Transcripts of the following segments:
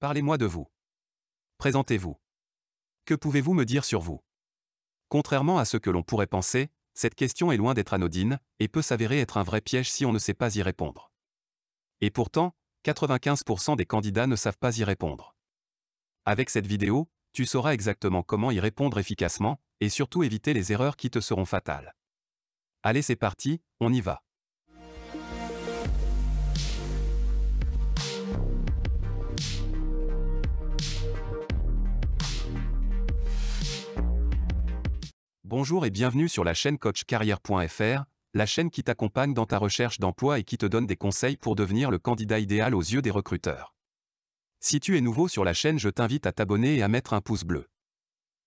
Parlez-moi de vous. Présentez-vous. Que pouvez-vous me dire sur vous Contrairement à ce que l'on pourrait penser, cette question est loin d'être anodine et peut s'avérer être un vrai piège si on ne sait pas y répondre. Et pourtant, 95% des candidats ne savent pas y répondre. Avec cette vidéo, tu sauras exactement comment y répondre efficacement et surtout éviter les erreurs qui te seront fatales. Allez, c'est parti, on y va. Bonjour et bienvenue sur la chaîne coachcarrière.fr, la chaîne qui t'accompagne dans ta recherche d'emploi et qui te donne des conseils pour devenir le candidat idéal aux yeux des recruteurs. Si tu es nouveau sur la chaîne, je t'invite à t'abonner et à mettre un pouce bleu.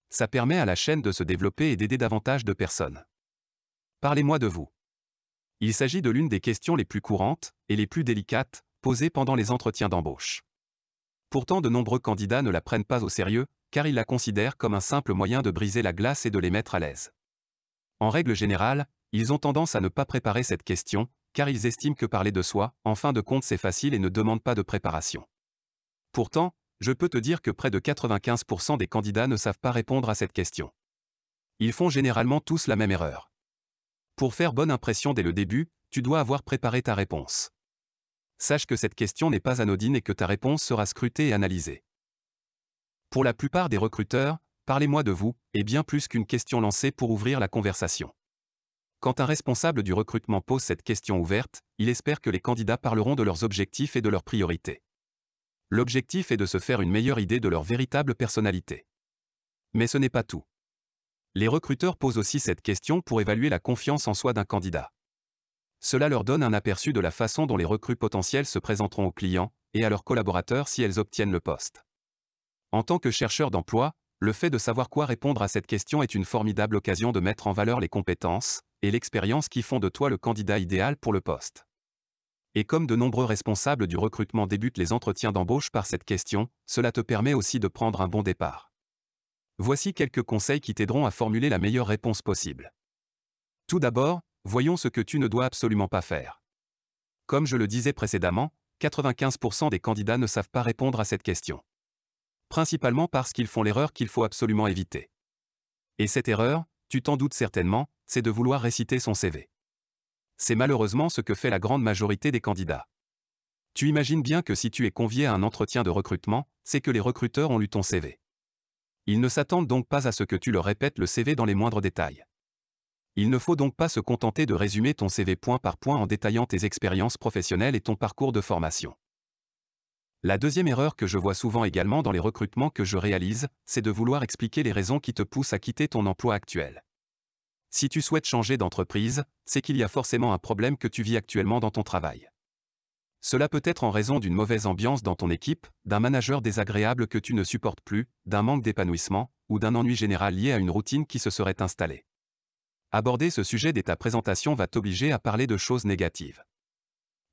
Ça permet à la chaîne de se développer et d'aider davantage de personnes. Parlez-moi de vous. Il s'agit de l'une des questions les plus courantes et les plus délicates posées pendant les entretiens d'embauche. Pourtant, de nombreux candidats ne la prennent pas au sérieux, car ils la considèrent comme un simple moyen de briser la glace et de les mettre à l'aise. En règle générale, ils ont tendance à ne pas préparer cette question, car ils estiment que parler de soi, en fin de compte c'est facile et ne demande pas de préparation. Pourtant, je peux te dire que près de 95% des candidats ne savent pas répondre à cette question. Ils font généralement tous la même erreur. Pour faire bonne impression dès le début, tu dois avoir préparé ta réponse. Sache que cette question n'est pas anodine et que ta réponse sera scrutée et analysée. Pour la plupart des recruteurs, parlez-moi de vous est bien plus qu'une question lancée pour ouvrir la conversation. Quand un responsable du recrutement pose cette question ouverte, il espère que les candidats parleront de leurs objectifs et de leurs priorités. L'objectif est de se faire une meilleure idée de leur véritable personnalité. Mais ce n'est pas tout. Les recruteurs posent aussi cette question pour évaluer la confiance en soi d'un candidat. Cela leur donne un aperçu de la façon dont les recrues potentielles se présenteront aux clients et à leurs collaborateurs si elles obtiennent le poste. En tant que chercheur d'emploi, le fait de savoir quoi répondre à cette question est une formidable occasion de mettre en valeur les compétences et l'expérience qui font de toi le candidat idéal pour le poste. Et comme de nombreux responsables du recrutement débutent les entretiens d'embauche par cette question, cela te permet aussi de prendre un bon départ. Voici quelques conseils qui t'aideront à formuler la meilleure réponse possible. Tout d'abord, voyons ce que tu ne dois absolument pas faire. Comme je le disais précédemment, 95% des candidats ne savent pas répondre à cette question principalement parce qu'ils font l'erreur qu'il faut absolument éviter. Et cette erreur, tu t'en doutes certainement, c'est de vouloir réciter son CV. C'est malheureusement ce que fait la grande majorité des candidats. Tu imagines bien que si tu es convié à un entretien de recrutement, c'est que les recruteurs ont lu ton CV. Ils ne s'attendent donc pas à ce que tu leur répètes le CV dans les moindres détails. Il ne faut donc pas se contenter de résumer ton CV point par point en détaillant tes expériences professionnelles et ton parcours de formation. La deuxième erreur que je vois souvent également dans les recrutements que je réalise, c'est de vouloir expliquer les raisons qui te poussent à quitter ton emploi actuel. Si tu souhaites changer d'entreprise, c'est qu'il y a forcément un problème que tu vis actuellement dans ton travail. Cela peut être en raison d'une mauvaise ambiance dans ton équipe, d'un manager désagréable que tu ne supportes plus, d'un manque d'épanouissement, ou d'un ennui général lié à une routine qui se serait installée. Aborder ce sujet dès ta présentation va t'obliger à parler de choses négatives.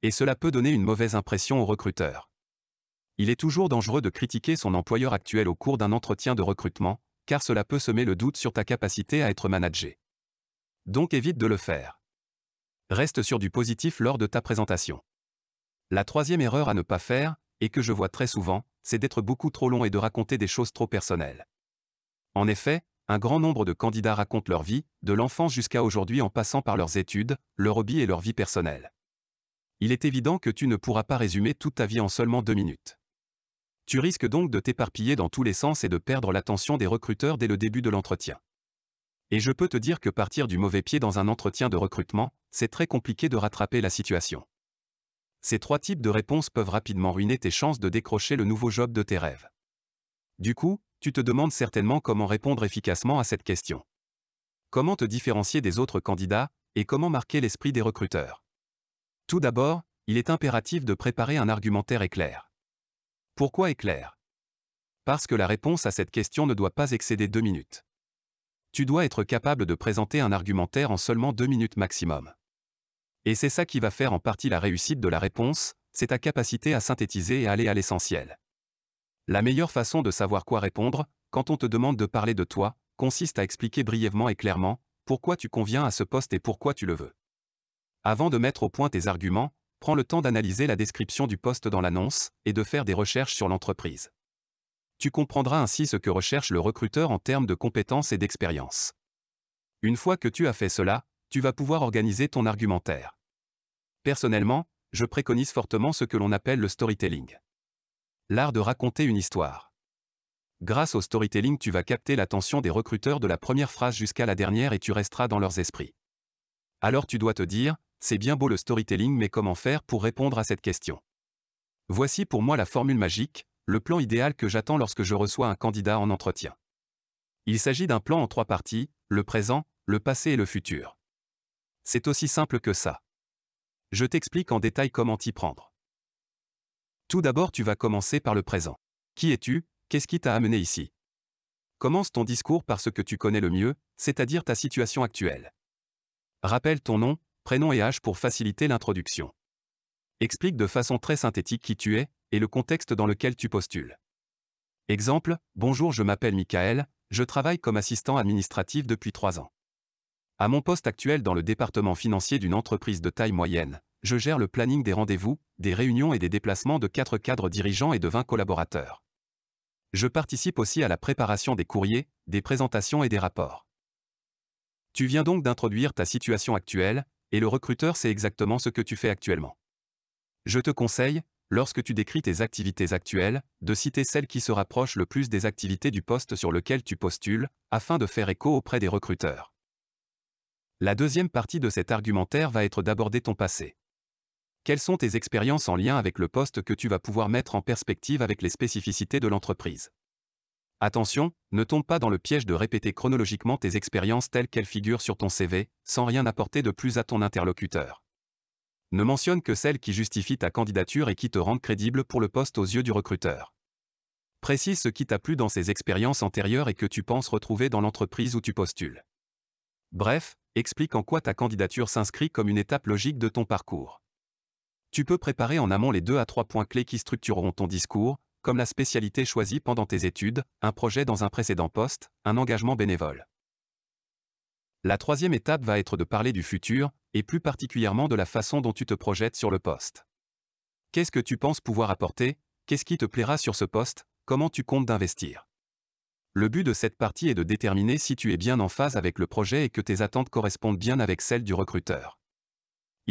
Et cela peut donner une mauvaise impression aux recruteurs. Il est toujours dangereux de critiquer son employeur actuel au cours d'un entretien de recrutement, car cela peut semer le doute sur ta capacité à être managé. Donc évite de le faire. Reste sur du positif lors de ta présentation. La troisième erreur à ne pas faire, et que je vois très souvent, c'est d'être beaucoup trop long et de raconter des choses trop personnelles. En effet, un grand nombre de candidats racontent leur vie, de l'enfance jusqu'à aujourd'hui en passant par leurs études, leurs hobbies et leur vie personnelle. Il est évident que tu ne pourras pas résumer toute ta vie en seulement deux minutes. Tu risques donc de t'éparpiller dans tous les sens et de perdre l'attention des recruteurs dès le début de l'entretien. Et je peux te dire que partir du mauvais pied dans un entretien de recrutement, c'est très compliqué de rattraper la situation. Ces trois types de réponses peuvent rapidement ruiner tes chances de décrocher le nouveau job de tes rêves. Du coup, tu te demandes certainement comment répondre efficacement à cette question. Comment te différencier des autres candidats et comment marquer l'esprit des recruteurs Tout d'abord, il est impératif de préparer un argumentaire éclair. Pourquoi est clair Parce que la réponse à cette question ne doit pas excéder deux minutes. Tu dois être capable de présenter un argumentaire en seulement deux minutes maximum. Et c'est ça qui va faire en partie la réussite de la réponse, c'est ta capacité à synthétiser et aller à l'essentiel. La meilleure façon de savoir quoi répondre, quand on te demande de parler de toi, consiste à expliquer brièvement et clairement pourquoi tu conviens à ce poste et pourquoi tu le veux. Avant de mettre au point tes arguments, prends le temps d'analyser la description du poste dans l'annonce et de faire des recherches sur l'entreprise. Tu comprendras ainsi ce que recherche le recruteur en termes de compétences et d'expérience. Une fois que tu as fait cela, tu vas pouvoir organiser ton argumentaire. Personnellement, je préconise fortement ce que l'on appelle le storytelling. L'art de raconter une histoire. Grâce au storytelling, tu vas capter l'attention des recruteurs de la première phrase jusqu'à la dernière et tu resteras dans leurs esprits. Alors tu dois te dire, c'est bien beau le storytelling, mais comment faire pour répondre à cette question Voici pour moi la formule magique, le plan idéal que j'attends lorsque je reçois un candidat en entretien. Il s'agit d'un plan en trois parties, le présent, le passé et le futur. C'est aussi simple que ça. Je t'explique en détail comment t'y prendre. Tout d'abord, tu vas commencer par le présent. Qui es-tu Qu'est-ce qui t'a amené ici Commence ton discours par ce que tu connais le mieux, c'est-à-dire ta situation actuelle. Rappelle ton nom, prénom et âge pour faciliter l'introduction. Explique de façon très synthétique qui tu es et le contexte dans lequel tu postules. Exemple, bonjour je m'appelle Michael, je travaille comme assistant administratif depuis trois ans. À mon poste actuel dans le département financier d'une entreprise de taille moyenne, je gère le planning des rendez-vous, des réunions et des déplacements de quatre cadres dirigeants et de 20 collaborateurs. Je participe aussi à la préparation des courriers, des présentations et des rapports. Tu viens donc d'introduire ta situation actuelle, et le recruteur sait exactement ce que tu fais actuellement. Je te conseille, lorsque tu décris tes activités actuelles, de citer celles qui se rapprochent le plus des activités du poste sur lequel tu postules, afin de faire écho auprès des recruteurs. La deuxième partie de cet argumentaire va être d'aborder ton passé. Quelles sont tes expériences en lien avec le poste que tu vas pouvoir mettre en perspective avec les spécificités de l'entreprise Attention, ne tombe pas dans le piège de répéter chronologiquement tes expériences telles qu'elles figurent sur ton CV, sans rien apporter de plus à ton interlocuteur. Ne mentionne que celles qui justifient ta candidature et qui te rendent crédible pour le poste aux yeux du recruteur. Précise ce qui t'a plu dans ces expériences antérieures et que tu penses retrouver dans l'entreprise où tu postules. Bref, explique en quoi ta candidature s'inscrit comme une étape logique de ton parcours. Tu peux préparer en amont les deux à trois points clés qui structureront ton discours, comme la spécialité choisie pendant tes études, un projet dans un précédent poste, un engagement bénévole. La troisième étape va être de parler du futur, et plus particulièrement de la façon dont tu te projettes sur le poste. Qu'est-ce que tu penses pouvoir apporter Qu'est-ce qui te plaira sur ce poste Comment tu comptes d'investir Le but de cette partie est de déterminer si tu es bien en phase avec le projet et que tes attentes correspondent bien avec celles du recruteur.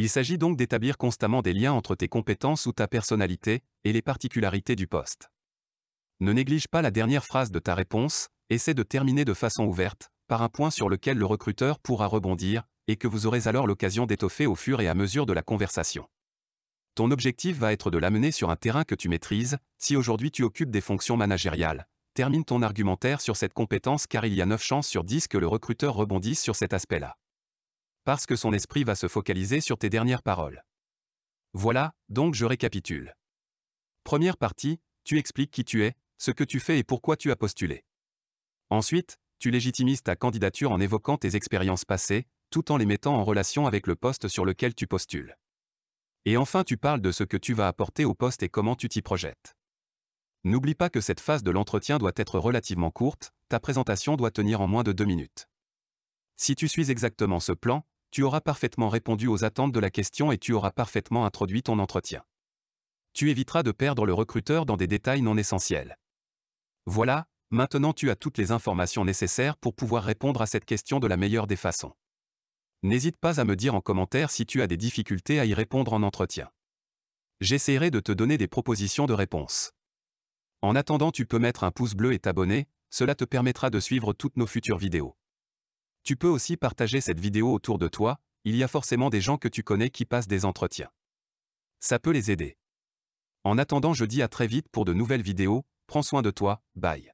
Il s'agit donc d'établir constamment des liens entre tes compétences ou ta personnalité, et les particularités du poste. Ne néglige pas la dernière phrase de ta réponse, essaie de terminer de façon ouverte, par un point sur lequel le recruteur pourra rebondir, et que vous aurez alors l'occasion d'étoffer au fur et à mesure de la conversation. Ton objectif va être de l'amener sur un terrain que tu maîtrises, si aujourd'hui tu occupes des fonctions managériales. Termine ton argumentaire sur cette compétence car il y a 9 chances sur 10 que le recruteur rebondisse sur cet aspect-là parce que son esprit va se focaliser sur tes dernières paroles. Voilà, donc je récapitule. Première partie, tu expliques qui tu es, ce que tu fais et pourquoi tu as postulé. Ensuite, tu légitimises ta candidature en évoquant tes expériences passées, tout en les mettant en relation avec le poste sur lequel tu postules. Et enfin, tu parles de ce que tu vas apporter au poste et comment tu t'y projettes. N'oublie pas que cette phase de l'entretien doit être relativement courte, ta présentation doit tenir en moins de deux minutes. Si tu suis exactement ce plan, tu auras parfaitement répondu aux attentes de la question et tu auras parfaitement introduit ton entretien. Tu éviteras de perdre le recruteur dans des détails non essentiels. Voilà, maintenant tu as toutes les informations nécessaires pour pouvoir répondre à cette question de la meilleure des façons. N'hésite pas à me dire en commentaire si tu as des difficultés à y répondre en entretien. J'essaierai de te donner des propositions de réponse. En attendant, tu peux mettre un pouce bleu et t'abonner, cela te permettra de suivre toutes nos futures vidéos. Tu peux aussi partager cette vidéo autour de toi, il y a forcément des gens que tu connais qui passent des entretiens. Ça peut les aider. En attendant, je dis à très vite pour de nouvelles vidéos, prends soin de toi, bye.